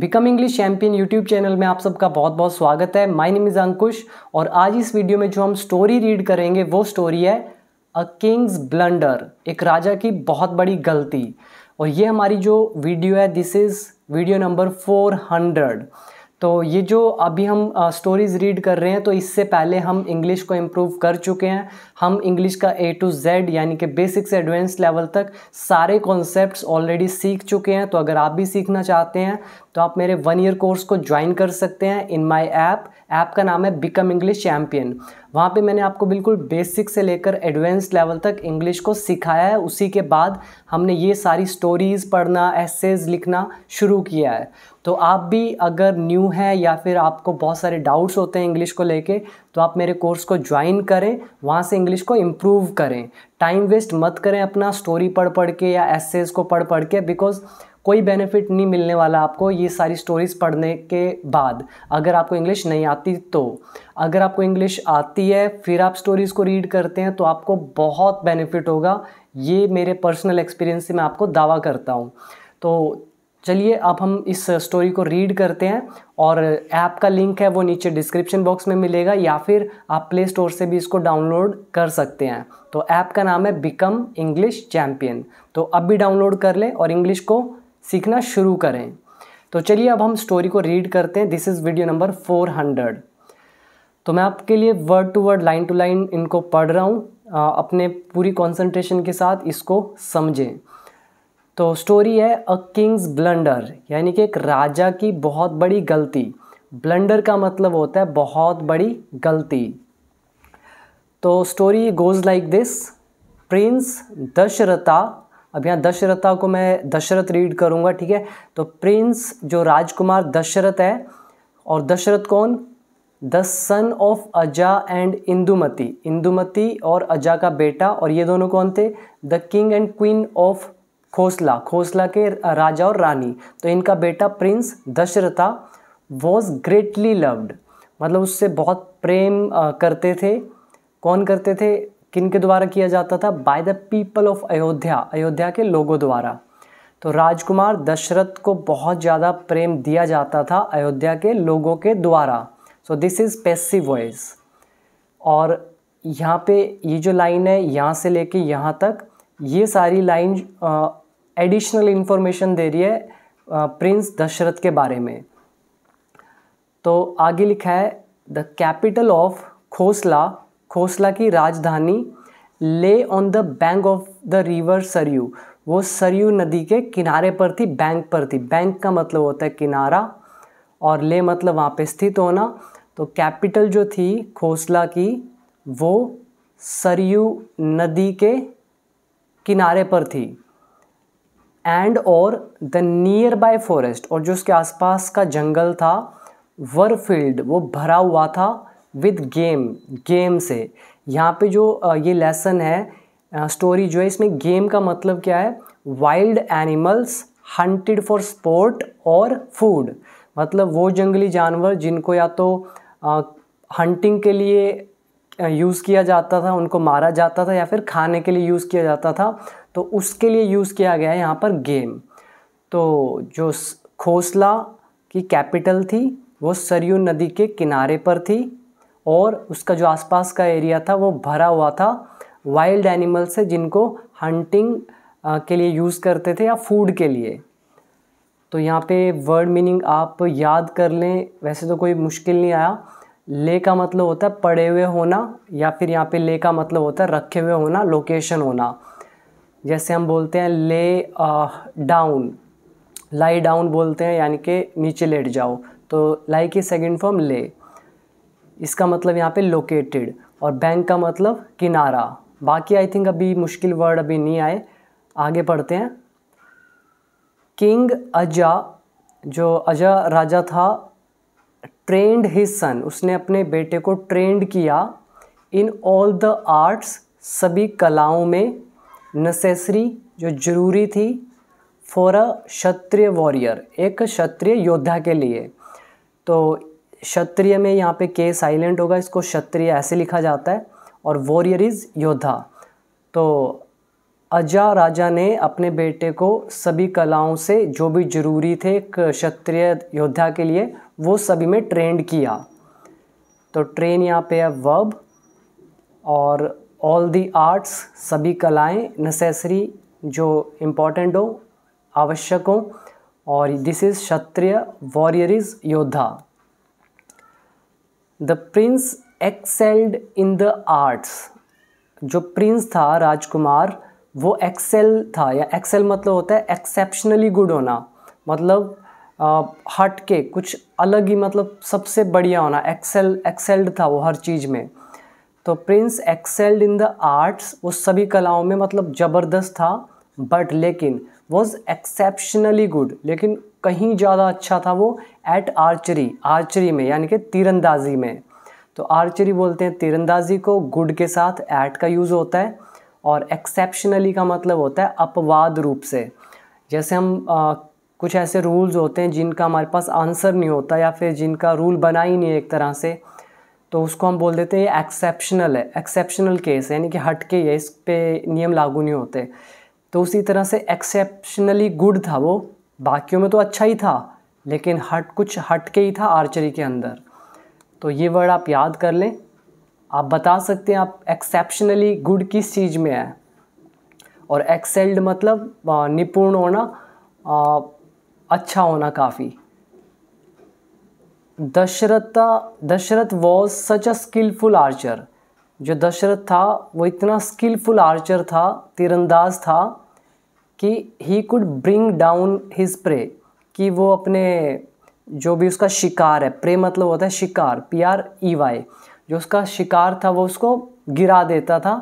become English champion YouTube channel में आप सबका बहुत बहुत स्वागत है माय नेम इज़ अंकुश और आज इस वीडियो में जो हम स्टोरी रीड करेंगे वो स्टोरी है अ किंग्स ब्लंडर एक राजा की बहुत बड़ी गलती और ये हमारी जो वीडियो है this is video number four hundred तो ये जो अभी हम स्टोरीज़ रीड कर रहे हैं तो इससे पहले हम इंग्लिश को इम्प्रूव कर चुके हैं हम इंग्लिश का ए टू जेड यानी कि बेसिक से एडवांस लेवल तक सारे कॉन्सेप्ट्स ऑलरेडी सीख चुके हैं तो अगर आप भी सीखना चाहते हैं तो आप मेरे वन ईयर कोर्स को ज्वाइन कर सकते हैं इन माय ऐप ऐप का नाम है बिकम इंग्लिश चैम्पियन वहाँ पे मैंने आपको बिल्कुल बेसिक से लेकर एडवांस लेवल तक इंग्लिश को सिखाया है उसी के बाद हमने ये सारी स्टोरीज़ पढ़ना एसेज लिखना शुरू किया है तो आप भी अगर न्यू हैं या फिर आपको बहुत सारे डाउट्स होते हैं इंग्लिश को लेके तो आप मेरे कोर्स को ज्वाइन करें वहाँ से इंग्लिश को इम्प्रूव करें टाइम वेस्ट मत करें अपना स्टोरी पढ़ पढ़ के या एसेज को पढ़ पढ़ के बिकॉज़ कोई बेनिफिट नहीं मिलने वाला आपको ये सारी स्टोरीज़ पढ़ने के बाद अगर आपको इंग्लिश नहीं आती तो अगर आपको इंग्लिश आती है फिर आप स्टोरीज़ को रीड करते हैं तो आपको बहुत बेनिफिट होगा ये मेरे पर्सनल एक्सपीरियंस से मैं आपको दावा करता हूँ तो चलिए अब हम इस स्टोरी को रीड करते हैं और ऐप का लिंक है वो नीचे डिस्क्रिप्शन बॉक्स में मिलेगा या फिर आप प्ले स्टोर से भी इसको डाउनलोड कर सकते हैं तो ऐप का नाम है बिकम इंग्लिश चैम्पियन तो अब भी डाउनलोड कर लें और इंग्लिश को सीखना शुरू करें तो चलिए अब हम स्टोरी को रीड करते हैं दिस इज़ वीडियो नंबर 400 तो मैं आपके लिए word to word line to line इनको पढ़ रहा हूँ अपने पूरी कंसंट्रेशन के साथ इसको समझें तो स्टोरी है अ किंग्स ब्लंडर यानी कि एक राजा की बहुत बड़ी गलती ब्लंडर का मतलब होता है बहुत बड़ी गलती तो story goes like this prince Dasharatha अब यहाँ दशरथा को मैं दशरथ रीड करूँगा ठीक है तो प्रिंस जो राजकुमार दशरथ है और दशरथ कौन the son of Aja and Indumati Indumati और अजा का बेटा और ये दोनों कौन थे the king and queen of Kosala Kosala के राजा और रानी तो इनका बेटा prince Dasharatha was greatly loved मतलब उससे बहुत प्रेम करते थे कौन करते थे किन के द्वारा किया जाता था by the people of Ayodhya Ayodhya के लोगों द्वारा तो राजकुमार दशरथ को बहुत ज़्यादा प्रेम दिया जाता था अयोध्या के लोगों के द्वारा so this is passive voice और यहाँ पे ये जो लाइन है यहाँ से लेके यहाँ तक ये सारी लाइन एडिशनल इन्फॉर्मेशन दे रही है प्रिंस दशरथ के बारे में तो आगे लिखा है the capital of Kosala Kosala की राजधानी lay on the bank of the river Sarayu वो सरयू नदी के किनारे पर थी बैंक पर थी बैंक का मतलब होता है किनारा और ले मतलब वहाँ पे स्थित होना तो कैपिटल जो थी खोसला की वो सरयू नदी के किनारे पर थी एंड और द नियर बाय फॉरेस्ट और जो उसके आसपास का जंगल था वर फील्ड वो भरा हुआ था विद गेम गेम से यहाँ पे जो ये लेसन है स्टोरी जो है इसमें गेम का मतलब क्या है wild animals hunted for sport और फूड मतलब वो जंगली जानवर जिनको या तो हंटिंग के लिए यूज़ किया जाता था उनको मारा जाता था या फिर खाने के लिए यूज़ किया जाता था तो उसके लिए यूज़ किया गया है यहाँ पर गेम तो जो खोसला की कैपिटल थी वो सरयू नदी के किनारे पर थी और उसका जो आसपास का एरिया था वो भरा हुआ था वाइल्ड एनिमल से जिनको हंटिंग के लिए यूज़ करते थे या फूड के लिए तो यहाँ पे वर्ड मीनिंग आप याद कर लें वैसे तो कोई मुश्किल नहीं आया ले का मतलब होता है पड़े हुए होना या फिर यहाँ पे ले का मतलब होता है रखे हुए होना लोकेशन होना जैसे हम बोलते हैं ले डाउन लाई डाउन बोलते हैं यानी कि नीचे लेट जाओ तो लाई की सेकेंड फॉर्म ले इसका मतलब यहाँ पे लोकेटेड और बैंक का मतलब किनारा बाकी आई थिंक अभी मुश्किल वर्ड अभी नहीं आए आगे पढ़ते हैं किंग अजा जो अजा राजा था ट्रेंड हिज सन उसने अपने बेटे को ट्रेंड किया इन ऑल द आर्ट्स सभी कलाओं में नेसेसरी जो ज़रूरी थी फॉर अ क्षत्रिय वॉरियर एक क्षत्रिय योद्धा के लिए तो क्षत्रिय में यहाँ पे के साइलेंट होगा इसको क्षत्रिय ऐसे लिखा जाता है और वॉरियर इज़ योद्धा तो अजा राजा ने अपने बेटे को सभी कलाओं से जो भी जरूरी थे क्षत्रिय योद्धा के लिए वो सभी में ट्रेंड किया तो ट्रेन यहाँ पे है वर्ब और ऑल दी आर्ट्स सभी कलाएं नेसेसरी जो इम्पोर्टेंट हो आवश्यक हो और this is Kshatriya warrior is योद्धा the prince excelled in the arts जो प्रिंस था राजकुमार वो एक्सेल था या एक्सेल मतलब होता है एक्सेप्शनली गुड होना मतलब हट के कुछ अलग ही मतलब सबसे बढ़िया होना एक्सेल एक्सेल्ड था वो हर चीज़ में तो prince excelled in the arts वो सभी कलाओं में मतलब ज़बरदस्त था बट लेकिन वॉज एक्सेप्शनली गुड लेकिन कहीं ज़्यादा अच्छा था वो एट आर्चरी आर्चरी में यानी कि तीरंदाजी में तो आर्चरी बोलते हैं तीरंदाजी को गुड के साथ एट का यूज़ होता है और एक्सेप्शनली का मतलब होता है अपवाद रूप से जैसे हम आ, कुछ ऐसे रूल्स होते हैं जिनका हमारे पास आंसर नहीं होता या फिर जिनका रूल बना ही नहीं है एक तरह से तो उसको हम बोल देते हैं ये एक्सेप्शनल है एक्सेप्शनल केस है यानी कि हट के ये इस पर नियम लागू नहीं होते तो उसी तरह से एक्सेप्शनली गुड था वो बाकियों में तो अच्छा ही था लेकिन हट कुछ हट के ही था आर्चरी के अंदर तो ये वर्ड आप याद कर लें आप बता सकते हैं आप एक्सेप्शनली गुड किस चीज़ में है और एक्सेल्ड मतलब निपुण होना अच्छा होना काफ़ी Dasharatha Dasharath was such a skilful archer जो दशरथ था वो इतना स्किलफुल आर्चर था तीरंदाज था कि he could bring down his prey कि वो अपने जो भी उसका शिकार है प्रे मतलब होता है शिकार पी आर ई वाई जो उसका शिकार था वो उसको गिरा देता था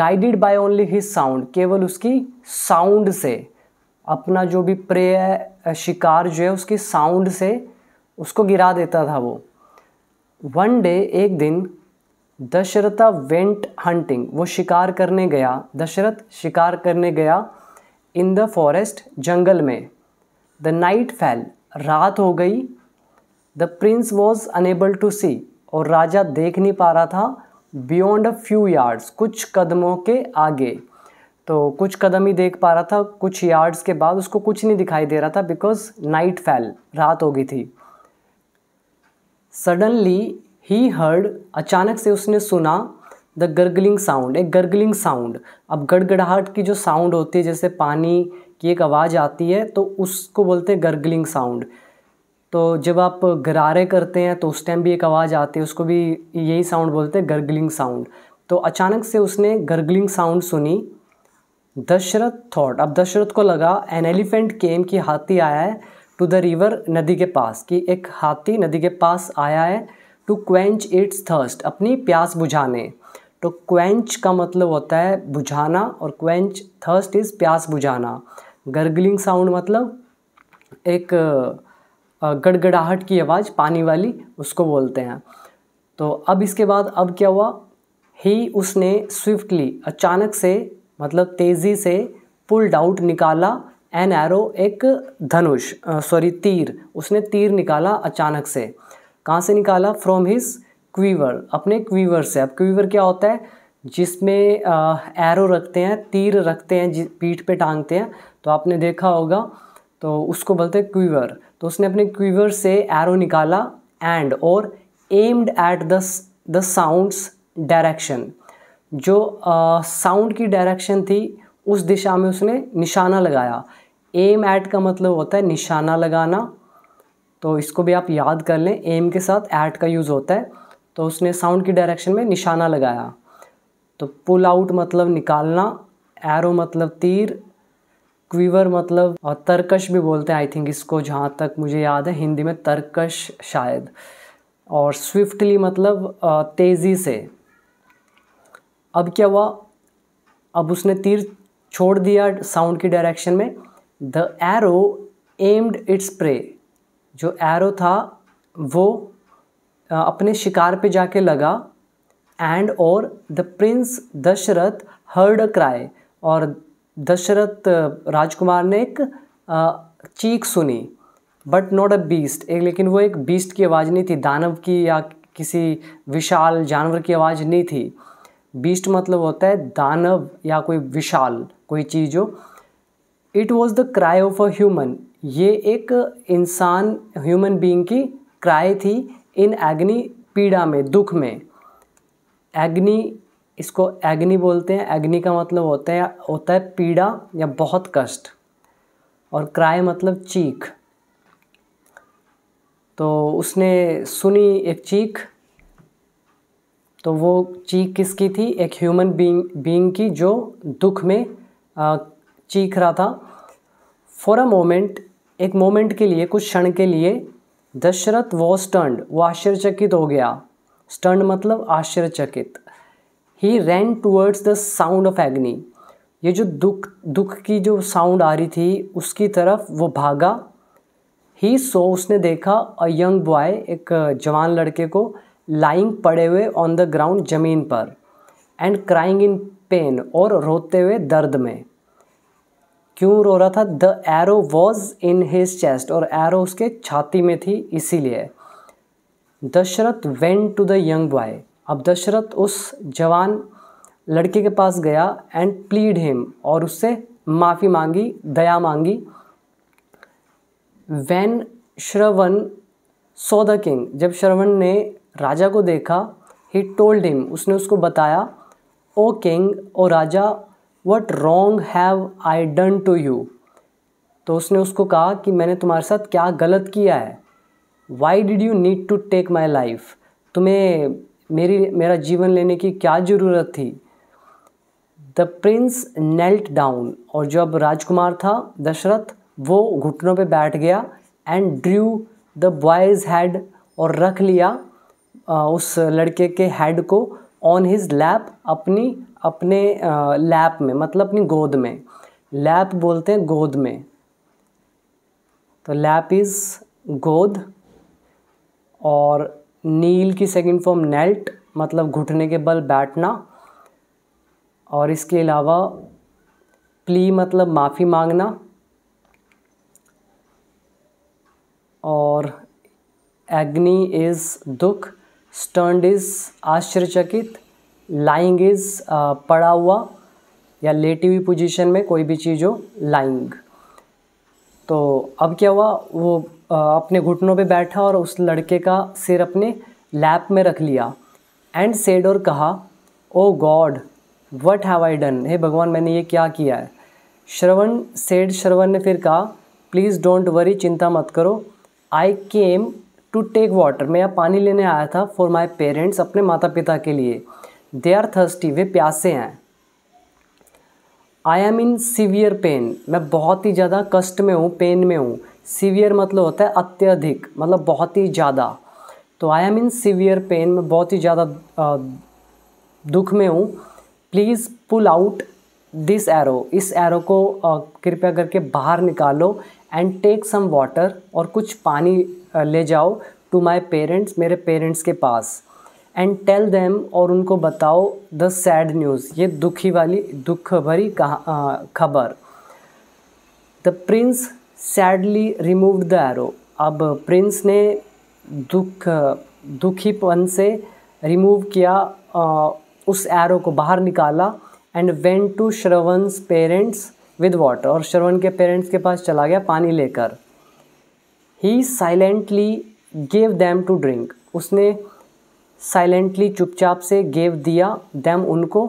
guided by only his sound केवल उसकी साउंड से अपना जो भी प्रे है शिकार जो है उसकी साउंड से उसको गिरा देता था वो वन डे एक दिन दशरथा वेंट हंटिंग वो शिकार करने गया दशरथ शिकार करने गया इन द फॉरेस्ट जंगल में द नाइट फैल रात हो गई the prince was unable to see और राजा देख नहीं पा रहा था बियॉन्ड अ फ्यू यार्ड्स कुछ कदमों के आगे तो कुछ कदम ही देख पा रहा था कुछ यार्ड्स के बाद उसको कुछ नहीं दिखाई दे रहा था बिकॉज नाइट फैल रात हो गई थी सडनली ही हर्ड अचानक से उसने सुना द गर्गलिंग साउंड एक गर्गलिंग साउंड अब गड़गड़ाहट की जो साउंड होती है जैसे पानी की एक आवाज़ आती है तो उसको बोलते हैं गर्गलिंग साउंड तो जब आप गरारे करते हैं तो उस टाइम भी एक आवाज़ आती है उसको भी यही साउंड बोलते हैं गर्गलिंग साउंड तो अचानक से उसने गर्गलिंग साउंड सुनी दशरथ थॉट अब दशरथ को लगा एन एलिफेंट केम कि हाथी आया है टू द रिवर नदी के पास कि एक हाथी नदी के पास आया है टू क्वेंच इट्स थर्स्ट अपनी प्यास बुझाने तो क्वेंच का मतलब होता है बुझाना और क्वेंच थर्स्ट इज़ प्यास बुझाना गर्गलिंग साउंड मतलब एक गड़गड़ाहट की आवाज़ पानी वाली उसको बोलते हैं तो अब इसके बाद अब क्या हुआ ही उसने स्विफ्टली अचानक से मतलब तेज़ी से पुल्ड आउट निकाला एन एरो एक धनुष सॉरी तीर उसने तीर निकाला अचानक से कहाँ से निकाला फ्रॉम हिज क्वीवर अपने क्वीवर से अब क्वीवर क्या होता है जिसमें एरो रखते हैं तीर रखते हैं पीठ पे टांगते हैं तो आपने देखा होगा तो उसको बोलते हैं क्वीवर तो उसने अपने क्वीवर से एरो निकाला एंड और aimed at the the sounds direction जो साउंड की डायरेक्शन थी उस दिशा में उसने निशाना लगाया एम एट का मतलब होता है निशाना लगाना तो इसको भी आप याद कर लें एम के साथ एट का यूज़ होता है तो उसने साउंड की डायरेक्शन में निशाना लगाया तो पुल आउट मतलब निकालना एरो मतलब तीर क्वीवर मतलब और तर्कश भी बोलते हैं आई थिंक इसको जहाँ तक मुझे याद है हिंदी में तर्कश शायद और स्विफ्टली मतलब तेज़ी से अब क्या हुआ अब उसने तीर छोड़ दिया साउंड की डायरेक्शन में the arrow aimed its prey जो एरो था वो अपने शिकार पे जाके लगा एंड और the prince Dasharath heard a cry और दशरथ राजकुमार ने एक चीख सुनी बट नॉट अ बीस्ट एक लेकिन वो एक बीस्ट की आवाज़ नहीं थी दानव की या किसी विशाल जानवर की आवाज़ नहीं थी बीस्ट मतलब होता है दानव या कोई विशाल कोई चीज़ हो it was the cry of a human ये एक इंसान ह्यूमन बींग की क्राई थी इन एग्नि पीड़ा में दुख में एग्नि इसको एग्नि बोलते हैं एग्नि का मतलब होता है होता है पीड़ा या बहुत कष्ट और क्राय मतलब चीख तो उसने सुनी एक चीख तो वो चीख किसकी थी एक ह्यूमन बीइंग बीइंग की जो दुख में चीख रहा था फॉर अ मोमेंट एक मोमेंट के लिए कुछ क्षण के लिए दशरथ वो स्टंड वो आश्चर्यचकित हो गया स्टंड मतलब आश्चर्यचकित he ran towards the sound of agony ये जो दुख दुख की जो साउंड आ रही थी उसकी तरफ वो भागा ही सो उसने देखा अ यंग बॉय एक जवान लड़के को लाइंग पड़े हुए ऑन द ग्राउंड ज़मीन पर एंड क्राइंग इन पेन और रोते हुए दर्द में क्यों रो रहा था the arrow was in his chest और एरो उसके छाती में थी इसीलिए Dasharath went to the young boy अब दशरथ उस जवान लड़के के पास गया एंड प्लीड हिम और उससे माफ़ी मांगी दया मांगी when Shravan so the king जब श्रवण ने राजा को देखा ही टोल्ड हिम उसने उसको बताया ओ किंग ओ राजा what wrong have I done to you तो उसने उसको कहा कि मैंने तुम्हारे साथ क्या गलत किया है why did you need to take my life तुम्हें मेरी मेरा जीवन लेने की क्या ज़रूरत थी द प्रिंस नेल्ट डाउन और जो अब राजकुमार था दशरथ वो घुटनों पे बैठ गया and drew the boy's head और रख लिया उस लड़के के हेड को ऑन हिज लैप अपनी अपने लैप में मतलब अपनी गोद में लैप बोलते हैं गोद में तो लैप इज़ गोद और नील की सेकंड फॉर्म नेल्ट मतलब घुटने के बल बैठना और इसके अलावा प्ली मतलब माफ़ी मांगना और एग्नी इज़ दुख स्टंड इज़ आश्चर्यचकित लाइंग इज पड़ा हुआ या लेटी हुई पोजिशन में कोई भी चीज़ हो लाइंग तो अब क्या हुआ वो uh, अपने घुटनों पे बैठा और उस लड़के का सिर अपने लैप में रख लिया एंड सेड और कहा oh god what have I done हे भगवान मैंने ये क्या किया है श्रवण सेड श्रवण ने फिर कहा प्लीज़ डोंट वरी चिंता मत करो I came to take water मैं यहाँ पानी लेने आया था फॉर माई पेरेंट्स अपने माता पिता के लिए दे आर थर्स्टी वे प्यासे हैं I am in severe pain मैं बहुत ही ज़्यादा कष्ट में हूँ पेन में हूँ सीवियर मतलब होता है अत्यधिक मतलब बहुत ही ज़्यादा तो I am in severe pain में बहुत ही ज़्यादा दुख में हूँ please pull out this arrow इस एरो को कृपया करके बाहर निकालो एंड टेक सम वाटर और कुछ पानी ले जाओ टू माई पेरेंट्स मेरे पेरेंट्स के पास एंड टेल देम और उनको बताओ द सैड न्यूज़ ये दुखी वाली दुख भरी खबर the prince sadly remove the arrow अब प्रिंस ने दुख दुखीपन से रिमूव किया आ, उस एरो को बाहर निकाला and went to Shravan parents with water और श्रवण के पेरेंट्स के पास चला गया पानी लेकर ही silently gave them to drink उसने साइलेंटली चुपचाप से गेव दिया दैम उनको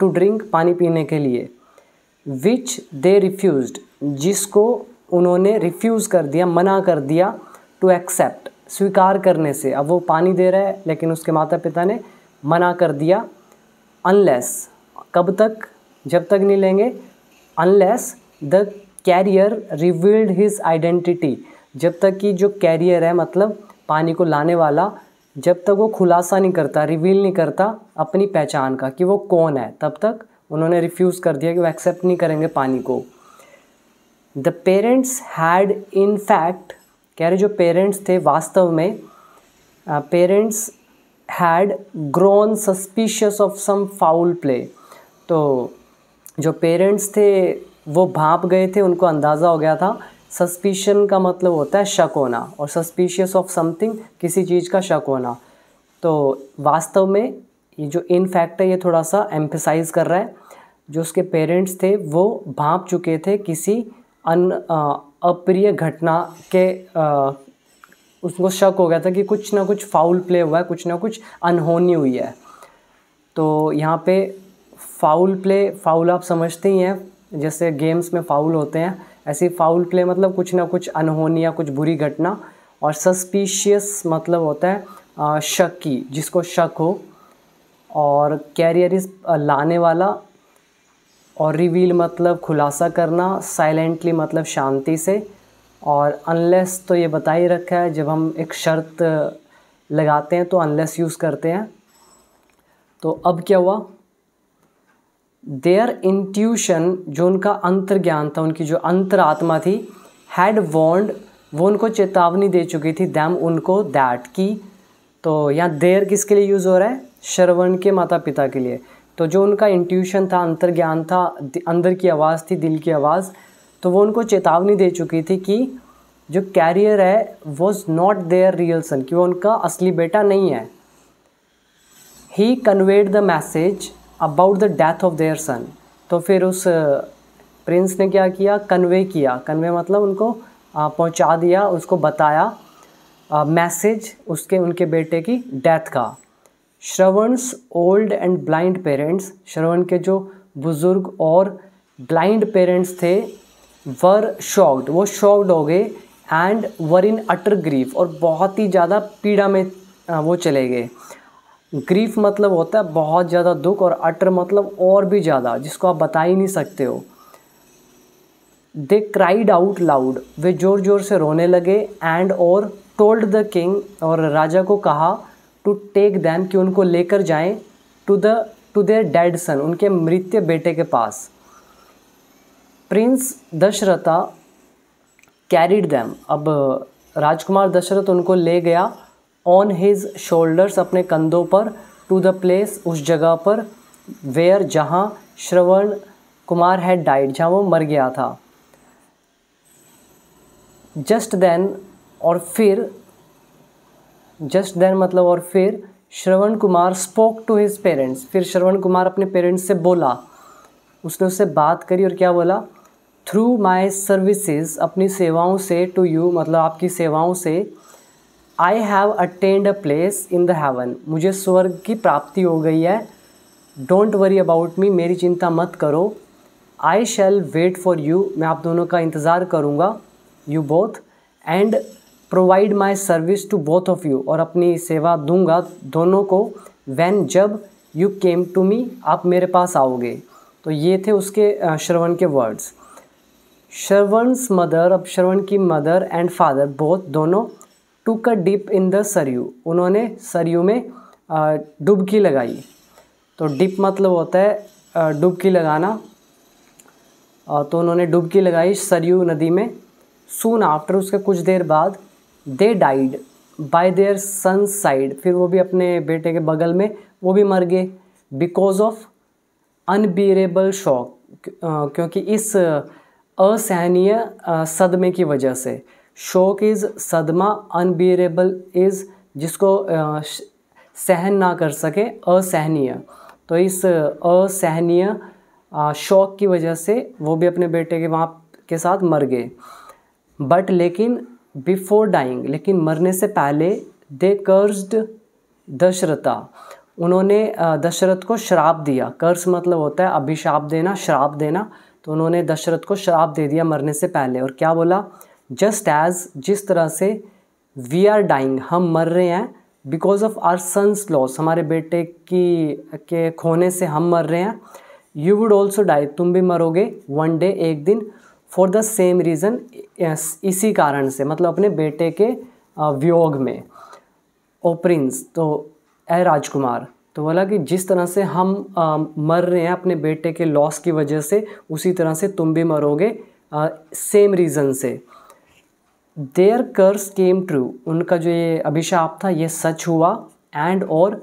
टू ड्रिंक पानी पीने के लिए विच दे रिफ्यूज जिसको उन्होंने रिफ्यूज़ कर दिया मना कर दिया टू एक्सेप्ट स्वीकार करने से अब वो पानी दे रहा है लेकिन उसके माता पिता ने मना कर दिया अनलेस कब तक जब तक नहीं लेंगे unless the carrier revealed his identity जब तक कि जो कैरियर है मतलब पानी को लाने वाला जब तक वो खुलासा नहीं करता रिवील नहीं करता अपनी पहचान का कि वो कौन है तब तक उन्होंने रिफ्यूज़ कर दिया कि वो एक्सेप्ट नहीं करेंगे पानी को the parents had in fact कह रहे जो पेरेंट्स थे वास्तव में parents had grown suspicious of some foul play तो जो पेरेंट्स थे वो भाप गए थे उनको अंदाज़ा हो गया था सस्पिशन का मतलब होता है शक होना और सस्पिशियस ऑफ समथिंग किसी चीज़ का शक होना तो वास्तव में ये जो इन फैक्ट है ये थोड़ा सा एम्फिसाइज कर रहा है जो उसके पेरेंट्स थे वो भाप चुके थे किसी अन अप्रिय घटना के आ, उसको शक हो गया था कि कुछ ना कुछ फाउल प्ले हुआ है कुछ ना कुछ अनहोनी हुई है तो यहाँ पे फाउल प्ले फाउल आप समझते ही हैं जैसे गेम्स में फाउल होते हैं ऐसी फाउल प्ले मतलब कुछ ना कुछ अनहोनी या कुछ बुरी घटना और सस्पिशियस मतलब होता है शक की जिसको शक हो और कैरियर लाने वाला और रिवील मतलब खुलासा करना साइलेंटली मतलब शांति से और अनलेस तो ये बता ही रखा है जब हम एक शर्त लगाते हैं तो अनलेस यूज़ करते हैं तो अब क्या हुआ देयर इंट्यूशन जो उनका अंतर्ज्ञान था उनकी जो अंतरात्मा थी हैड वॉन्ड वो उनको चेतावनी दे चुकी थी दैम उनको दैट की तो यहाँ देयर किसके लिए यूज़ हो रहा है श्रवण के माता पिता के लिए तो जो उनका इंट्यूशन था अंतर्ज्ञान था अंदर की आवाज़ थी दिल की आवाज़ तो वो उनको चेतावनी दे चुकी थी कि जो कैरियर है was not their real son कि वो उनका असली बेटा नहीं है ही conveyed the message about the death of their son तो फिर उस प्रिंस ने क्या किया कन्वे किया कन्वे मतलब उनको पहुंचा दिया उसको बताया मैसेज उसके उनके बेटे की डेथ का Shravan's old and blind parents Shravan के जो बुज़ुर्ग और ब्लाइंड पेरेंट्स थे वर शॉक्ड वो शॉक्ड हो गए and were in utter grief और बहुत ही ज़्यादा पीड़ा में वो चले गए ग्रीफ मतलब होता है बहुत ज़्यादा दुख और अटर मतलब और भी ज़्यादा जिसको आप बता ही नहीं सकते हो दे क्राइड आउट लाउड वे ज़ोर ज़ोर से रोने लगे एंड और टोल्ड द किंग और राजा को कहा टू टेक दैम कि उनको लेकर जाएं to the to their dead son उनके मृत्य बेटे के पास प्रिंस दशरथा कैरिड दैम अब राजकुमार दशरथ उनको ले गया ऑन हिज शोल्डर्स अपने कंधों पर टू द प्लेस उस जगह पर वेयर जहाँ श्रवण कुमार हैड डाइड जहाँ वो मर गया था जस्ट देन और फिर जस्ट देन मतलब और फिर Shravan Kumar spoke to his parents फिर श्रवण कुमार अपने पेरेंट्स से बोला उसने उससे बात करी और क्या बोला थ्रू माई सर्विसेज अपनी सेवाओं से टू यू मतलब आपकी सेवाओं से I have attend a place in the heaven मुझे स्वर्ग की प्राप्ति हो गई है डोंट वरी अबाउट मी मेरी चिंता मत करो I shall wait for you मैं आप दोनों का इंतज़ार करूँगा you both and provide my service to both of you और अपनी सेवा दूंगा दोनों को वैन जब यू केम टू मी आप मेरे पास आओगे तो ये थे उसके श्रवण के वर्ड्स श्रवणस मदर अब श्रवण की मदर एंड फादर बोथ दोनों took a dip in the Sarayu उन्होंने सरयू में डुबकी लगाई तो डिप मतलब होता है डुबकी लगाना तो उन्होंने डुबकी लगाई सरयू नदी में सून आफ्टर उसके कुछ देर बाद they died by their son side फिर वो भी अपने बेटे के बगल में वो भी मर गए बिकॉज ऑफ अनबीरेबल शॉक क्योंकि इस असहनीय सदमे की वजह से शौक इज़ सदमा अनबियरेबल इज़ जिसको सहन ना कर सके असहनीय तो इस असहनीय शौक की वजह से वो भी अपने बेटे के वहाँ के साथ मर गए बट लेकिन बिफोर डाइंग लेकिन मरने से पहले दे कर्ज दशरथा उन्होंने दशरथ को श्राप दिया कर्स मतलब होता है अभिशाप देना श्राप देना तो उन्होंने दशरथ को श्राप दे दिया मरने से पहले और क्या बोला जस्ट एज जिस तरह से वी आर डाइंग हम मर रहे हैं because of our son's loss हमारे बेटे की के खोने से हम मर रहे हैं यू वुड ऑल्सो डाई तुम भी मरोगे वन डे एक दिन फॉर द सेम रीज़न इसी कारण से मतलब अपने बेटे के वियोग में ओ प्रिंस तो ए राजकुमार तो बोला कि जिस तरह से हम आ, मर रहे हैं अपने बेटे के लॉस की वजह से उसी तरह से तुम भी मरोगे सेम रीज़न से देयर कर्स केम ट्रू उनका जो ये अभिशाप था ये सच हुआ एंड और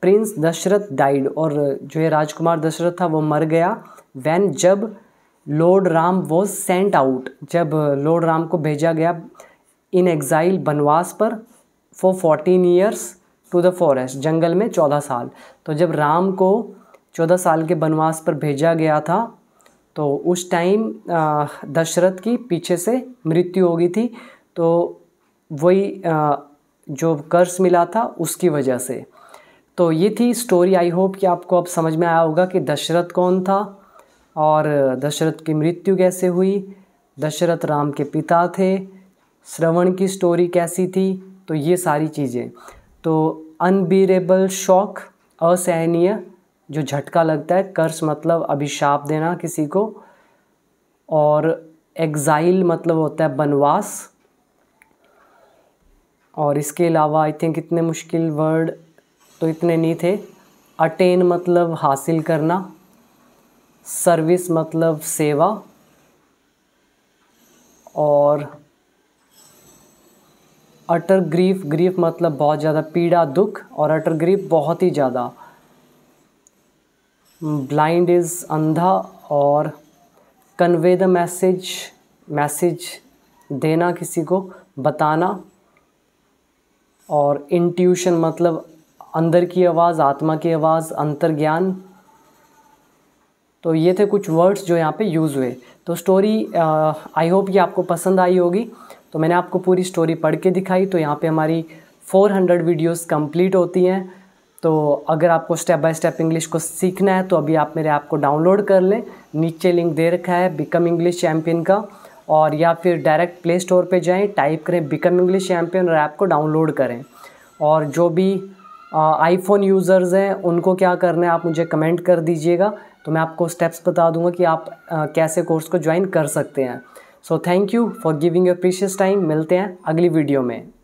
प्रिंस दशरथ डाइड और जो ये राजकुमार दशरथ था वो मर गया वैन जब lord Ram was sent out जब लॉर्ड राम को भेजा गया इन एग्जाइल बनवास पर for fourteen years to the forest जंगल में चौदह साल तो जब राम को चौदह साल के बनवास पर भेजा गया था तो उस टाइम दशरथ की पीछे से मृत्यु हो गई थी तो वही जो कर्ज मिला था उसकी वजह से तो ये थी स्टोरी आई होप कि आपको अब समझ में आया होगा कि दशरथ कौन था और दशरथ की मृत्यु कैसे हुई दशरथ राम के पिता थे श्रवण की स्टोरी कैसी थी तो ये सारी चीज़ें तो अनबीरेबल शौक असहनीय जो झटका लगता है कर्स मतलब अभिशाप देना किसी को और एग्ज़ाइल मतलब होता है बनवास और इसके अलावा आई थिंक इतने मुश्किल वर्ड तो इतने नहीं थे अटेन मतलब हासिल करना सर्विस मतलब सेवा और अटर ग्रीफ ग्रीफ मतलब बहुत ज़्यादा पीड़ा दुख और अटर ग्रीफ बहुत ही ज़्यादा ब्लाइंड इज़ अंधा और कन्वे द मैसेज मैसेज देना किसी को बताना और इंट्यूशन मतलब अंदर की आवाज़ आत्मा की आवाज़ अंतर्ज्ञान तो ये थे कुछ वर्ड्स जो यहाँ पे यूज़ हुए तो स्टोरी आई होप ये आपको पसंद आई होगी तो मैंने आपको पूरी स्टोरी पढ़ के दिखाई तो यहाँ पे हमारी 400 वीडियोज़ कम्प्लीट होती हैं तो अगर आपको स्टेप बाय स्टेप इंग्लिश को सीखना है तो अभी आप मेरे ऐप को डाउनलोड कर लें नीचे लिंक दे रखा है बिकम इंग्लिश चैम्पियन का और या फिर डायरेक्ट प्ले स्टोर पर जाएँ टाइप करें बिकम इंग्लिश चैम्पियन और ऐप को डाउनलोड करें और जो भी आईफोन यूज़र्स हैं उनको क्या करना है आप मुझे कमेंट कर दीजिएगा तो मैं आपको स्टेप्स बता दूंगा कि आप आ, कैसे कोर्स को ज्वाइन कर सकते हैं so thank you for giving your precious time मिलते हैं अगली वीडियो में